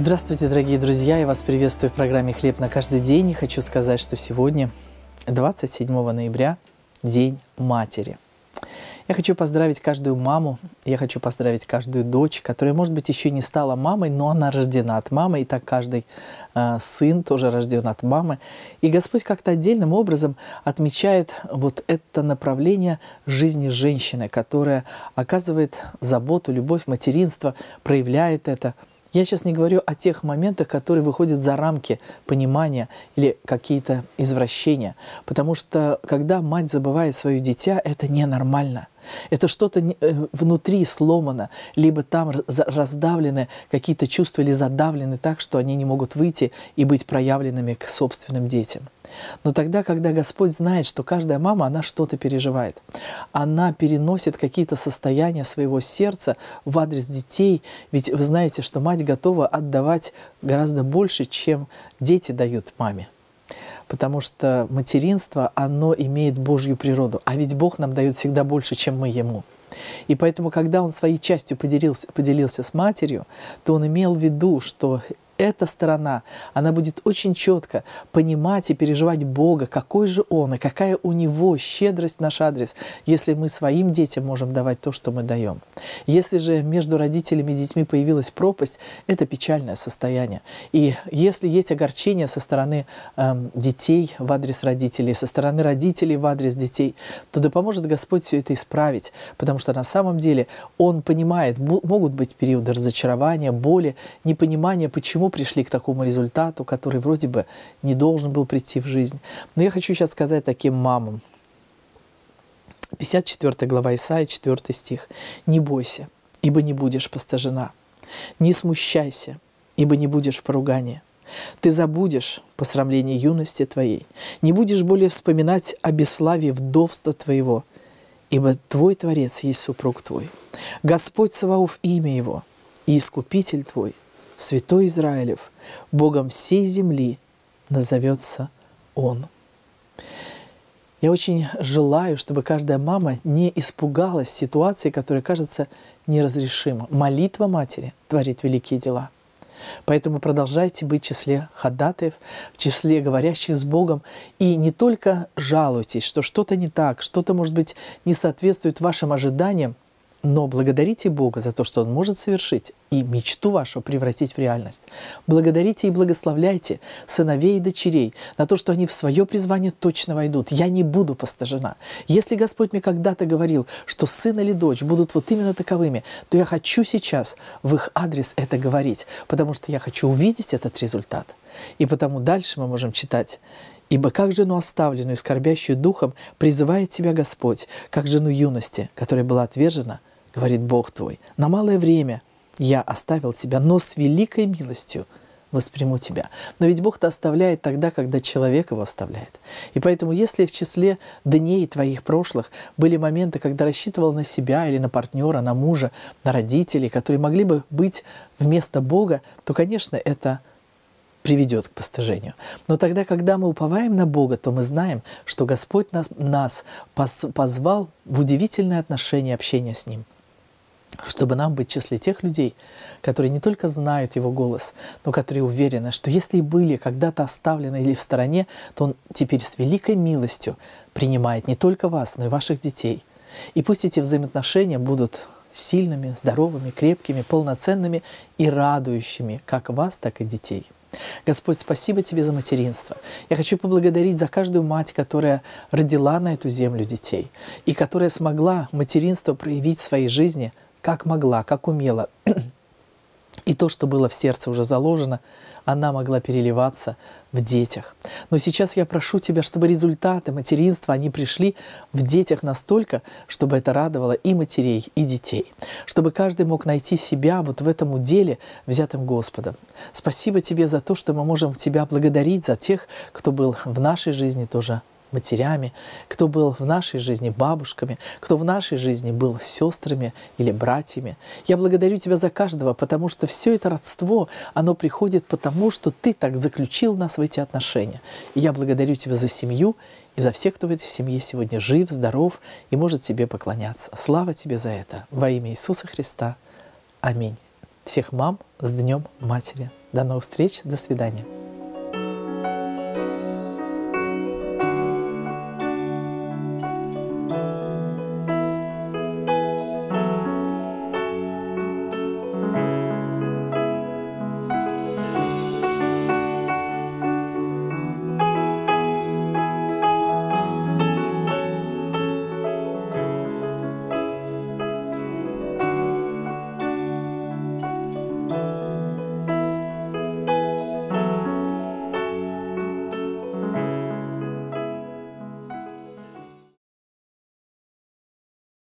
Здравствуйте, дорогие друзья! Я вас приветствую в программе «Хлеб на каждый день». И хочу сказать, что сегодня, 27 ноября, День Матери. Я хочу поздравить каждую маму, я хочу поздравить каждую дочь, которая, может быть, еще не стала мамой, но она рождена от мамы, и так каждый э, сын тоже рожден от мамы. И Господь как-то отдельным образом отмечает вот это направление жизни женщины, которая оказывает заботу, любовь, материнство, проявляет это – я сейчас не говорю о тех моментах, которые выходят за рамки понимания или какие-то извращения, потому что когда мать забывает свое дитя, это ненормально – это что-то э, внутри сломано, либо там раздавлены какие-то чувства или задавлены так, что они не могут выйти и быть проявленными к собственным детям. Но тогда, когда Господь знает, что каждая мама, она что-то переживает, она переносит какие-то состояния своего сердца в адрес детей, ведь вы знаете, что мать готова отдавать гораздо больше, чем дети дают маме потому что материнство, оно имеет Божью природу, а ведь Бог нам дает всегда больше, чем мы Ему. И поэтому, когда он своей частью поделился, поделился с матерью, то он имел в виду, что эта сторона, она будет очень четко понимать и переживать Бога, какой же Он и какая у Него щедрость в наш адрес, если мы своим детям можем давать то, что мы даем. Если же между родителями и детьми появилась пропасть, это печальное состояние. И если есть огорчение со стороны эм, детей в адрес родителей, со стороны родителей в адрес детей, то да поможет Господь все это исправить, потому что на самом деле Он понимает, могут быть периоды разочарования, боли, непонимания, почему пришли к такому результату, который вроде бы не должен был прийти в жизнь. Но я хочу сейчас сказать таким мамам. 54 глава Исаия, 4 стих. «Не бойся, ибо не будешь постажена. Не смущайся, ибо не будешь поругания. Ты забудешь посрамление юности твоей, не будешь более вспоминать о бесславии вдовства твоего, ибо твой Творец есть супруг твой, Господь Саваоф имя его, и Искупитель твой – святой Израилев, Богом всей земли назовется Он. Я очень желаю, чтобы каждая мама не испугалась ситуации, которая кажется неразрешима. Молитва матери творит великие дела. Поэтому продолжайте быть в числе ходатаев, в числе говорящих с Богом. И не только жалуйтесь, что что-то не так, что-то, может быть, не соответствует вашим ожиданиям – но благодарите Бога за то, что Он может совершить и мечту вашу превратить в реальность. Благодарите и благословляйте сыновей и дочерей на то, что они в свое призвание точно войдут. Я не буду постажена. Если Господь мне когда-то говорил, что сын или дочь будут вот именно таковыми, то я хочу сейчас в их адрес это говорить, потому что я хочу увидеть этот результат. И потому дальше мы можем читать Ибо как жену оставленную и скорбящую духом призывает тебя Господь, как жену юности, которая была отвержена, говорит Бог твой, на малое время я оставил тебя, но с великой милостью восприму тебя. Но ведь Бог-то оставляет тогда, когда человек его оставляет. И поэтому, если в числе дней твоих прошлых были моменты, когда рассчитывал на себя или на партнера, на мужа, на родителей, которые могли бы быть вместо Бога, то, конечно, это приведет к постыжению. Но тогда, когда мы уповаем на Бога, то мы знаем, что Господь нас, нас позвал в удивительное отношение общения с Ним – чтобы нам быть в числе тех людей, которые не только знают его голос, но которые уверены, что если и были когда-то оставлены или в стороне, то он теперь с великой милостью принимает не только вас, но и ваших детей. И пусть эти взаимоотношения будут сильными, здоровыми, крепкими, полноценными и радующими как вас, так и детей. Господь, спасибо Тебе за материнство. Я хочу поблагодарить за каждую мать, которая родила на эту землю детей и которая смогла материнство проявить в своей жизни – как могла, как умела. И то, что было в сердце уже заложено, она могла переливаться в детях. Но сейчас я прошу тебя, чтобы результаты материнства, они пришли в детях настолько, чтобы это радовало и матерей, и детей. Чтобы каждый мог найти себя вот в этом деле, взятым Господом. Спасибо тебе за то, что мы можем тебя благодарить за тех, кто был в нашей жизни тоже матерями, кто был в нашей жизни бабушками, кто в нашей жизни был сестрами или братьями. Я благодарю Тебя за каждого, потому что все это родство, оно приходит потому, что Ты так заключил нас в эти отношения. И я благодарю Тебя за семью и за всех, кто в этой семье сегодня жив, здоров и может Тебе поклоняться. Слава Тебе за это. Во имя Иисуса Христа. Аминь. Всех мам с Днем Матери. До новых встреч. До свидания.